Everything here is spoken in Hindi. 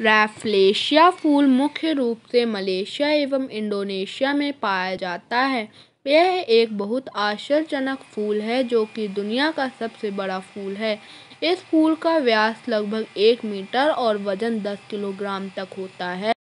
रैफ्लेशिया फूल मुख्य रूप से मलेशिया एवं इंडोनेशिया में पाया जाता है यह एक बहुत आश्चर्यजनक फूल है जो कि दुनिया का सबसे बड़ा फूल है इस फूल का व्यास लगभग एक मीटर और वजन दस किलोग्राम तक होता है